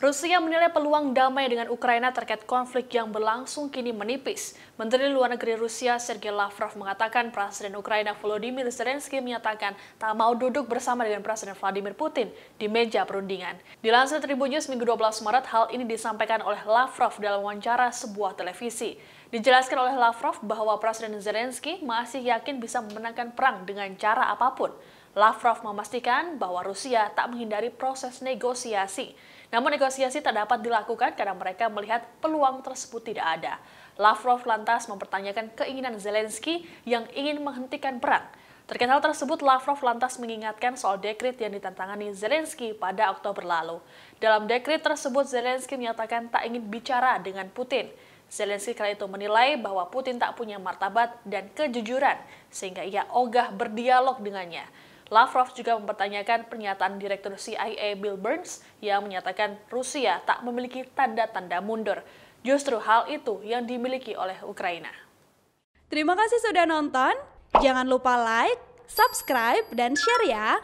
Rusia menilai peluang damai dengan Ukraina terkait konflik yang berlangsung kini menipis. Menteri Luar Negeri Rusia Sergei Lavrov mengatakan Presiden Ukraina Volodymyr Zelensky menyatakan tak mau duduk bersama dengan Presiden Vladimir Putin di meja perundingan. Dilansir Tribun News Minggu 12 Maret, hal ini disampaikan oleh Lavrov dalam wawancara sebuah televisi. Dijelaskan oleh Lavrov bahwa Presiden Zelensky masih yakin bisa memenangkan perang dengan cara apapun. Lavrov memastikan bahwa Rusia tak menghindari proses negosiasi. Namun negosiasi tak dapat dilakukan karena mereka melihat peluang tersebut tidak ada. Lavrov lantas mempertanyakan keinginan Zelensky yang ingin menghentikan perang. Terkait hal tersebut, Lavrov lantas mengingatkan soal dekrit yang ditantangani Zelensky pada Oktober lalu. Dalam dekrit tersebut, Zelensky menyatakan tak ingin bicara dengan Putin. Zelensky kala itu menilai bahwa Putin tak punya martabat dan kejujuran, sehingga ia ogah berdialog dengannya. Lavrov juga mempertanyakan pernyataan Direktur CIA Bill Burns yang menyatakan Rusia tak memiliki tanda-tanda mundur. Justru hal itu yang dimiliki oleh Ukraina. Terima kasih sudah nonton. Jangan lupa like, subscribe, dan share ya.